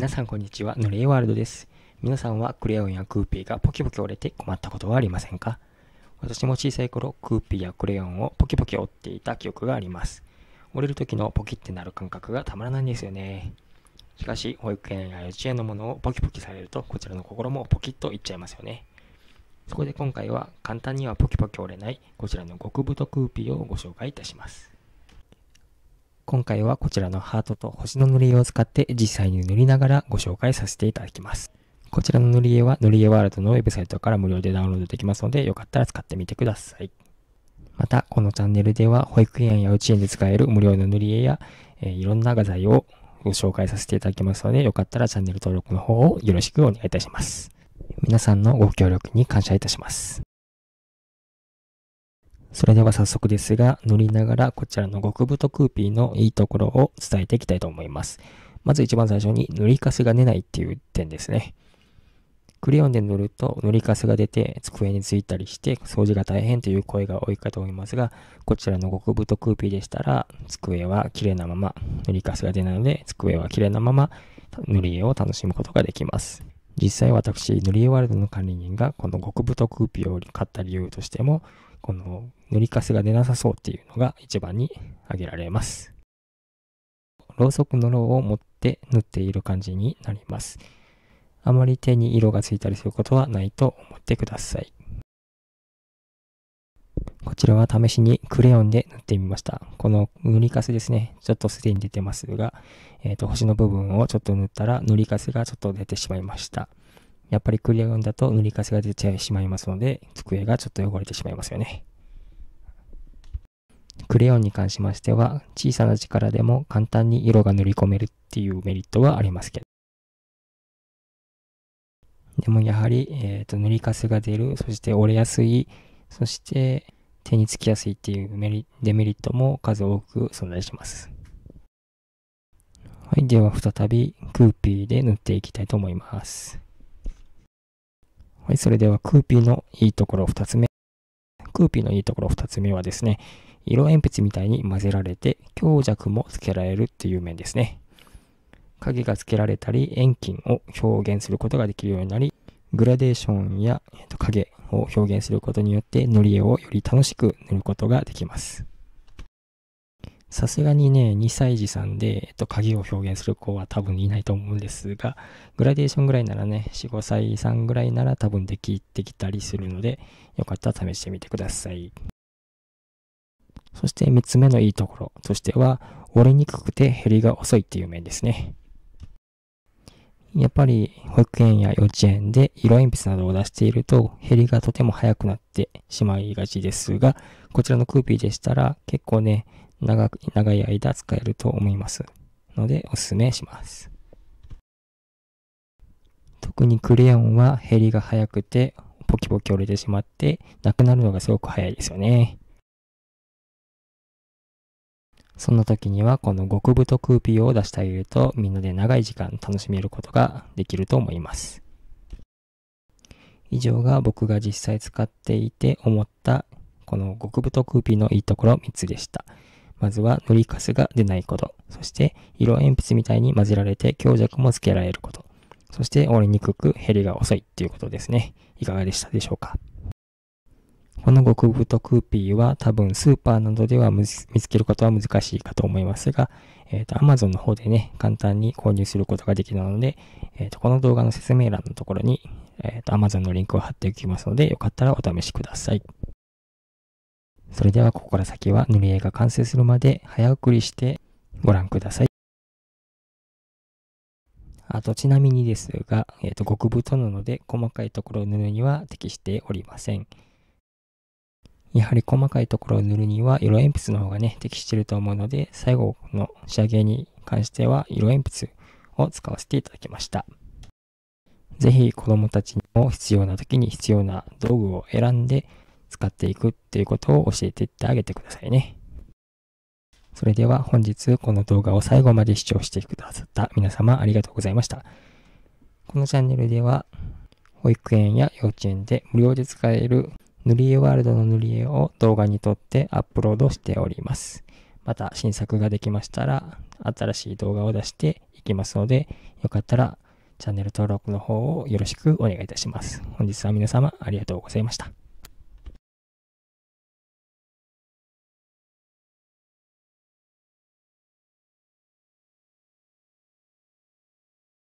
皆さんこんにちは、ノレイワールドです。皆さんはクレヨンやクーピーがポキポキ折れて困ったことはありませんか私も小さい頃、クーピーやクレヨンをポキポキ折っていた記憶があります。折れる時のポキってなる感覚がたまらないんですよね。しかし、保育園や幼稚園のものをポキポキされると、こちらの心もポキッといっちゃいますよね。そこで今回は簡単にはポキポキ折れないこちらの極太クーピーをご紹介いたします。今回はこちらのハートと星の塗り絵を使って実際に塗りながらご紹介させていただきます。こちらの塗り絵は塗り絵ワールドのウェブサイトから無料でダウンロードできますので、よかったら使ってみてください。また、このチャンネルでは保育園や幼稚園で使える無料の塗り絵や、えー、いろんな画材をご紹介させていただきますので、よかったらチャンネル登録の方をよろしくお願いいたします。皆さんのご協力に感謝いたします。それでは早速ですが、乗りながらこちらの極太クーピーのいいところを伝えていきたいと思います。まず一番最初に塗りかすが出ないっていう点ですね。クレヨンで塗ると塗りかすが出て机についたりして掃除が大変という声が多いかと思いますが、こちらの極太クーピーでしたら机は綺麗なまま塗りかすが出ないので机は綺麗なまま塗り絵を楽しむことができます。実際私、塗り絵ワールドの管理人がこの極太クーピーを買った理由としても、この塗りカスが出なさそうっていうのが一番に挙げられます。ろうそくのろうを持って塗っている感じになります。あまり手に色がついたりすることはないと思ってください。こちらは試しにクレヨンで塗ってみました。この塗りカスですね。ちょっとすでに出てますが、えっ、ー、と、星の部分をちょっと塗ったら塗りカスがちょっと出てしまいました。やっぱりクレヨンだと塗りかすが出ちゃうしまいますので、机がちょっと汚れてしまいますよね。クレヨンに関しましては、小さな力でも簡単に色が塗り込めるっていうメリットはありますけど。でもやはり、えーと、と塗りかすが出る、そして折れやすい、そして手につきやすいっていうメリデメリットも数多く存在します。はい、では再びクーピーで塗っていきたいと思います。はい、それではクーピーのいいところ2つ目。クーピーのいいところ2つ目はですね、色鉛筆みたいに混ぜられて強弱もつけられるっていう面ですね。影がつけられたり、遠近を表現することができるようになり、グラデーションや影を表現することによって、塗り絵をより楽しく塗ることができます。さすがにね、2歳児さんで、えっと、鍵を表現する子は多分いないと思うんですが、グラデーションぐらいならね、4、5歳さんぐらいなら多分できてきたりするので、よかったら試してみてください。そして3つ目のいいところとしては、折れにくくて減りが遅いっていう面ですね。やっぱり保育園や幼稚園で色鉛筆などを出していると減りがとても早くなってしまいがちですが、こちらのクーピーでしたら結構ね、長長い間使えると思いますのでおすすめします。特にクレヨンは減りが早くてポキポキ折れてしまってなくなるのがすごく早いですよね。そんな時にはこの極太クーピーを出してあげるとみんなで長い時間楽しめることができると思います。以上が僕が実際使っていて思ったこの極太クーピーのいいところ3つでした。まずは塗りカスが出ないこと。そして色鉛筆みたいに混ぜられて強弱もつけられること。そして折れにくく減りが遅いっていうことですね。いかがでしたでしょうかこの極太クーピーは多分スーパーなどでは見つけることは難しいかと思いますが、えっ、ー、と、Amazon の方でね、簡単に購入することができたので、えっ、ー、と、この動画の説明欄のところに、えっ、ー、と、Amazon のリンクを貼っておきますので、よかったらお試しください。それではここから先は塗り絵が完成するまで早送りしてご覧ください。あとちなみにですが、えーと、極太なので細かいところを塗るには適しておりません。やはり細かいところを塗るには色鉛筆の方がね、適してると思うので、最後の仕上げに関しては色鉛筆を使わせていただきました。ぜひ子供たちにも必要な時に必要な道具を選んで使っていくっていうことを教えていってあげてくださいね。それでは本日この動画を最後まで視聴してくださった皆様ありがとうございました。このチャンネルでは保育園や幼稚園で無料で使える塗り絵ワールドの塗り絵を動画に撮ってアップロードしております。また新作ができましたら新しい動画を出していきますのでよかったらチャンネル登録の方をよろしくお願いいたします。本日は皆様ありがとうございました。